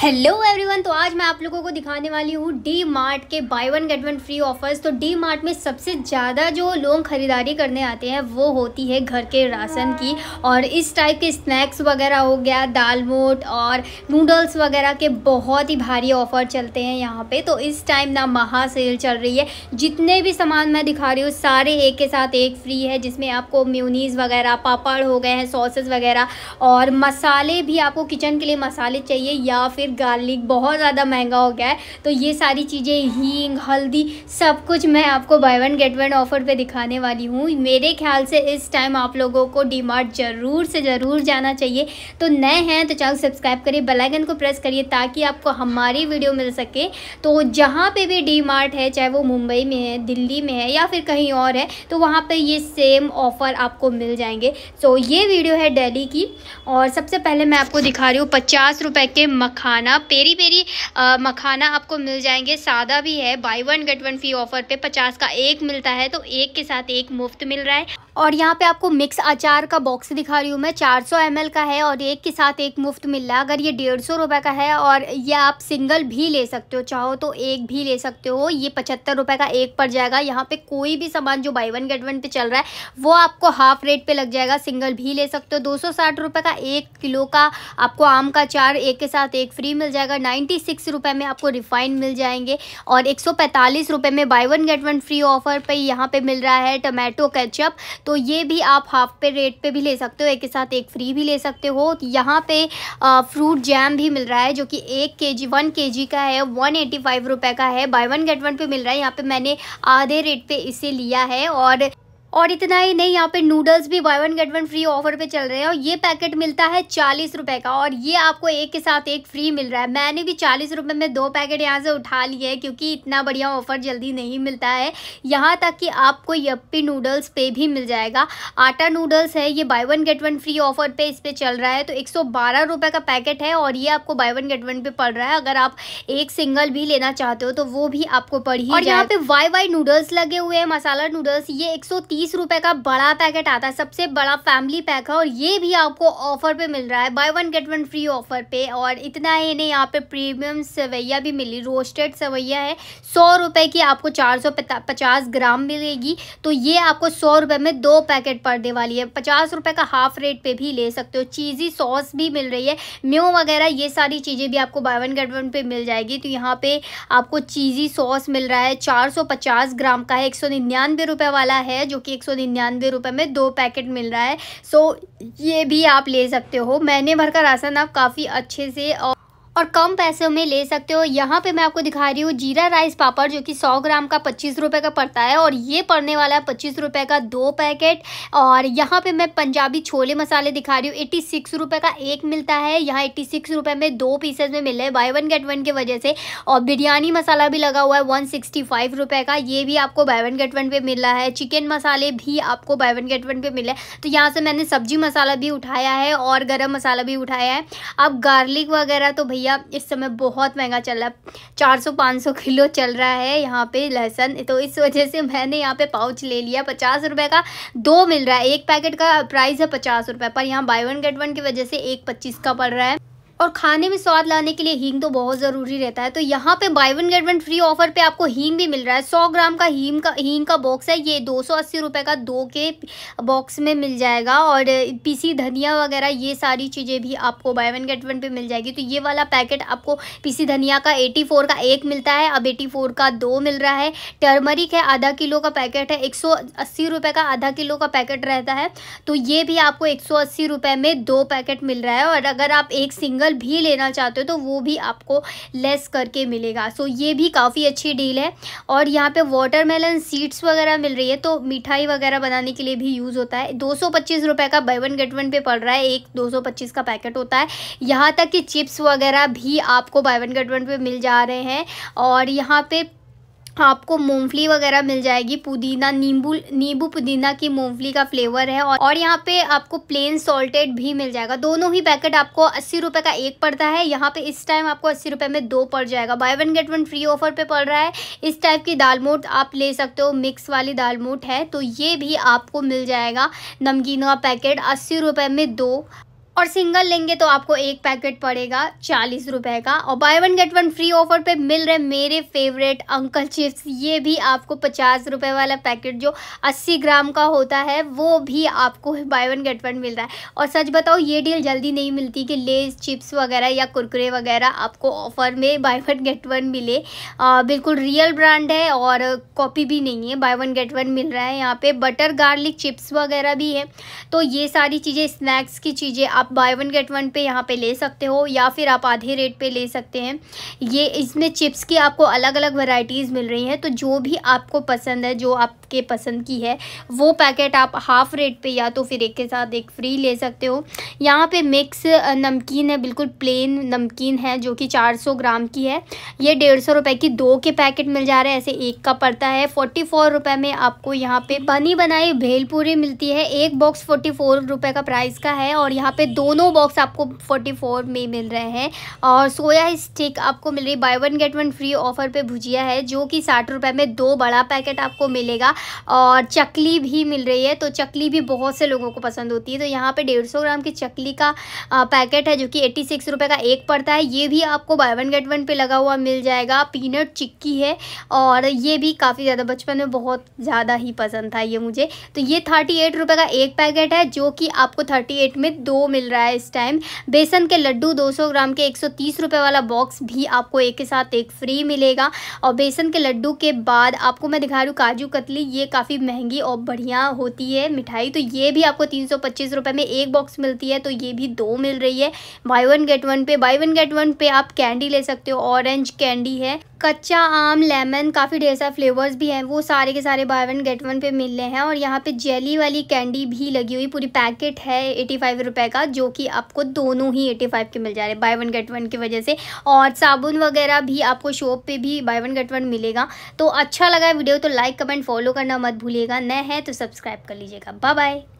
hello everyone तो आज मैं आप लोगों को दिखाने वाली हूँ डी मार्ट के buy one get one free offers तो डी मार्ट में सबसे ज़्यादा जो लोग ख़रीदारी करने आते हैं वो होती है घर के राशन की और इस टाइप के स्नैक्स वगैरह हो गया दाल मोट और नूडल्स वगैरह के बहुत ही भारी ऑफ़र चलते हैं यहाँ पे तो इस टाइम ना महा सेल चल रही है जितने भी सामान मैं दिखा रही हूँ सारे एक के साथ एक फ्री है जिसमें आपको म्यूनीस वगैरह पापड़ हो गए हैं सॉसेज वगैरह और मसाले भी आपको किचन के लिए मसाले चाहिए या फिर मार्केट गार्लिक बहुत ज़्यादा महंगा हो गया है तो ये सारी चीज़ें हींग हल्दी सब कुछ मैं आपको buy one get one offer पे दिखाने वाली हूँ मेरे ख्याल से इस टाइम आप लोगों को डी ज़रूर से ज़रूर जाना चाहिए तो नए हैं तो चैनल सब्सक्राइब करिए बेलाइकन को प्रेस करिए ताकि आपको हमारी वीडियो मिल सके तो जहाँ पर भी डी है चाहे वो मुंबई में है दिल्ली में है या फिर कहीं और है तो वहाँ पर ये सेम ऑफ़र आपको मिल जाएंगे तो ये वीडियो है डेली की और सबसे पहले मैं आपको दिखा रही हूँ पचास रुपए के मखान मखाना पेरी पेरी आ, मखाना आपको मिल जाएंगे सादा भी है buy one get one free offer पे पचास का एक मिलता है तो एक के साथ एक मुफ्त मिल रहा है और यहाँ पे आपको मिक्स अचार का बॉक्स दिखा रही हूँ मैं 400 सौ का है और एक के साथ एक मुफ्त मिल रहा है अगर ये डेढ़ सौ का है और ये आप सिंगल भी ले सकते हो चाहो तो एक भी ले सकते हो ये पचहत्तर रुपये का एक पड़ जाएगा यहाँ पे कोई भी सामान जो बाई वन गेट वन पे चल रहा है वो आपको हाफ रेट पे लग जाएगा सिंगल भी ले सकते हो दो सौ का एक किलो का आपको आम का अचार एक के साथ एक फ्री भी मिल जाएगा नाइन्टी सिक्स रुपये में आपको रिफाइंड मिल जाएंगे और एक सौ पैंतालीस रुपये में buy one get one free offer पे यहाँ पे मिल रहा है टमाटो केचप तो ये भी आप हाफ पे रेट पे भी ले सकते हो एक के साथ एक फ्री भी ले सकते हो तो यहाँ पे फ्रूट जैम भी मिल रहा है जो कि एक के जी वन के जी का है वन एटी फाइव रुपये का है बाई वन गेट वन पे मिल रहा है यहाँ पे मैंने आधे रेट पे इसे लिया है और और इतना ही नहीं यहाँ पे नूडल्स भी buy one get one free offer पे चल रहे हैं और ये पैकेट मिलता है चालीस रुपए का और ये आपको एक के साथ एक फ्री मिल रहा है मैंने भी चालीस रुपए में दो पैकेट यहाँ से उठा लिए क्योंकि इतना बढ़िया ऑफर जल्दी नहीं मिलता है यहाँ तक कि आपको यप्पी नूडल्स पे भी मिल जाएगा आटा नूडल्स है ये buy one get one free offer पर इस पर चल रहा है तो एक सौ का पैकेट है और ये आपको बाय वन गेट वन पे पड़ रहा है अगर आप एक सिंगल भी लेना चाहते हो तो वो भी आपको पड़ ही और यहाँ पे वाई वाई नूडल्स लगे हुए हैं मसाला नूडल्स ये एक तीस रुपए का बड़ा पैकेट आता है सबसे बड़ा फैमिली पैक है और ये भी आपको ऑफर पे मिल रहा है buy one get one free offer पे और इतना ही नहीं यहाँ पे प्रीमियम सवैया भी मिली रोस्टेड सवैया है सौ रुपए की आपको चार सौ पचास ग्राम मिलेगी तो ये आपको सौ रुपए में दो पैकेट दे वाली है पचास रुपए का हाफ रेट पे भी ले सकते हो चीज़ी सॉस भी मिल रही है म्यू वगैरह ये सारी चीज़ें भी आपको बाय वन गेट वन पे मिल जाएगी तो यहाँ पे आपको चीज़ी सॉस मिल रहा है चार सौ पचास ग्राम का है एक सौ निन्यानवे वाला है जो कि एक सौ निन्यानवे में दो पैकेट मिल रहा है सो ये भी आप ले सकते हो महीने भर का राशन आप काफ़ी अच्छे से और और कम पैसे में ले सकते हो यहाँ पे मैं आपको दिखा रही हूँ जीरा राइस पापड़ जो कि सौ ग्राम का पच्चीस रुपये का पड़ता है और ये पड़ने वाला है पच्चीस रुपये का दो पैकेट और यहाँ पे मैं पंजाबी छोले मसाले दिखा रही हूँ एट्टी सिक्स रुपये का एक मिलता है यहाँ एट्टी सिक्स रुपये में दो पीसेज में मिल रहे हैं बाई वन गेट वन की वजह से और बिरयानी मसाला भी लगा हुआ है वन सिक्सटी फाइव रुपये का ये भी आपको बाई वन गेट वन पे मिल रहा है चिकन मसाले भी आपको बाई वन गेट वन पे मिल रहा है तो यहाँ से मैंने सब्जी मसाला भी उठाया है और गर्म मसाला भी उठाया है अब गार्लिक वगैरह तो भैया भैया इस समय बहुत महंगा चल रहा है चार सौ पाँच सौ किलो चल रहा है यहाँ पे लहसुन तो इस वजह से मैंने यहाँ पे पाउच ले लिया पचास रुपए का दो मिल रहा है एक पैकेट का प्राइस है पचास रुपए पर यहाँ बाय वन गेट वन की वजह से एक पच्चीस का पड़ रहा है और खाने में स्वाद लाने के लिए हींग तो बहुत ज़रूरी रहता है तो यहाँ पे buy one get one free offer पे आपको हींग भी मिल रहा है सौ ग्राम का हींग का हींग का बॉक्स है ये दो सौ अस्सी रुपये का दो के बॉक्स में मिल जाएगा और पीसी धनिया वगैरह ये सारी चीज़ें भी आपको बाय वन गेट वन पे मिल जाएगी तो ये वाला पैकेट आपको पीसी धनिया का एटी फोर का एक मिलता है अब एटी फोर का दो मिल रहा है टर्मरिक है आधा किलो का पैकेट है एक सौ अस्सी रुपये का आधा किलो का पैकेट रहता है तो ये भी आपको एक सौ अस्सी रुपये में दो पैकेट मिल रहा है और अगर आप एक सिंगल ट्रैवल भी लेना चाहते हो तो वो भी आपको लेस करके मिलेगा सो ये भी काफ़ी अच्छी डील है और यहाँ पे वाटरमेलन सीड्स वगैरह मिल रही है तो मिठाई वगैरह बनाने के लिए भी यूज़ होता है दो सौ का बाई वन गेट वन पे पड़ रहा है एक दो सौ पच्चीस का पैकेट होता है यहाँ तक कि चिप्स वगैरह भी आपको बाई वन गेट वन पे मिल जा रहे हैं और यहाँ पे आपको मूंगफली वगैरह मिल जाएगी पुदीना नींबू नींबू पुदीना की मूंगफली का फ्लेवर है और, और यहाँ पे आपको प्लेन सॉल्टेड भी मिल जाएगा दोनों ही पैकेट आपको अस्सी रुपये का एक पड़ता है यहाँ पे इस टाइम आपको अस्सी रुपये में दो पड़ जाएगा buy one get one free offer पे पड़ रहा है इस टाइप की दाल मोट आप ले सकते हो मिक्स वाली दाल मोट है तो ये भी आपको मिल जाएगा नमकीन का पैकेट अस्सी रुपये में दो और सिंगल लेंगे तो आपको एक पैकेट पड़ेगा चालीस रुपए का और buy one get one free offer पे मिल रहे मेरे फेवरेट अंकल चिप्स ये भी आपको पचास रुपए वाला पैकेट जो अस्सी ग्राम का होता है वो भी आपको बाय वन गेट वन मिल रहा है और सच बताओ ये डील जल्दी नहीं मिलती कि लेज चिप्स वगैरह या कुरकुरे वगैरह आपको ऑफर में बाय वन गेट वन मिले आ, बिल्कुल रियल ब्रांड है और कॉपी भी नहीं है बाय वन गेट वन मिल रहा है यहाँ पे बटर गार्लिक चिप्स वगैरह भी है तो ये सारी चीज़ें स्नैक्स की चीज़ें आप आप बाय वन गेट वन पे यहाँ पे ले सकते हो या फिर आप आधे रेट पे ले सकते हैं ये इसमें चिप्स की आपको अलग अलग वैरायटीज़ मिल रही हैं तो जो भी आपको पसंद है जो आपके पसंद की है वो पैकेट आप हाफ़ रेट पे या तो फिर एक के साथ एक फ्री ले सकते हो यहाँ पे मिक्स नमकीन है बिल्कुल प्लेन नमकीन है जो कि चार सौ ग्राम की है ये डेढ़ सौ रुपये की दो के पैकेट मिल जा रहे हैं ऐसे एक का पड़ता है फोर्टी फोर रुपये में आपको यहाँ पर बनी बनाई भेलपूरी मिलती है एक बॉक्स फोर्टी फोर रुपये का प्राइस का है और यहाँ पे दोनों बॉक्स आपको 44 में मिल रहे हैं और सोया स्टिक आपको मिल रही buy one get one free offer पे भुजिया है जो कि साठ रुपये में दो बड़ा पैकेट आपको मिलेगा और चकली भी मिल रही है तो चकली भी बहुत से लोगों को पसंद होती है तो यहाँ पे डेढ़ सौ ग्राम की चकली का पैकेट है जो कि एट्टी सिक्स रुपये का एक पड़ता है ये भी आपको बाय वन गेट वन पर लगा हुआ मिल जाएगा पीनट चिक्की है और ये भी काफ़ी ज़्यादा बचपन में बहुत ज़्यादा ही पसंद था ये मुझे तो ये थर्टी एट रुपये का एक पैकेट है जो कि आपको थर्टी एट में दो मिल रहा है इस टाइम बेसन के लड्डू 200 ग्राम के 130 रुपए वाला बॉक्स भी आपको एक के साथ एक फ्री मिलेगा और बेसन के लड्डू के बाद आपको मैं दिखा रही हूँ काजू कतली ये काफ़ी महंगी और बढ़िया होती है मिठाई तो ये भी आपको तीन रुपए में एक बॉक्स मिलती है तो ये भी दो मिल रही है बाई वन गेट वन पे बाई वन गेट वन पे आप कैंडी ले सकते हो ऑरेंज कैंडी है कच्चा आम लेमन काफ़ी ढेर सारे फ्लेवर्स भी हैं वो सारे के सारे बाय वन गेट वन पे मिल रहे हैं और यहाँ पे जेली वाली कैंडी भी लगी हुई पूरी पैकेट है एटी फाइव रुपये का जो कि आपको दोनों ही एटी फाइव के मिल जा रहे हैं बाय वन गेट वन की वजह से और साबुन वगैरह भी आपको शॉप पे भी बाय वन गेट वन मिलेगा तो अच्छा लगा वीडियो तो लाइक कमेंट फॉलो करना मत भूलिएगा नए हैं तो सब्सक्राइब कर लीजिएगा बाय बाय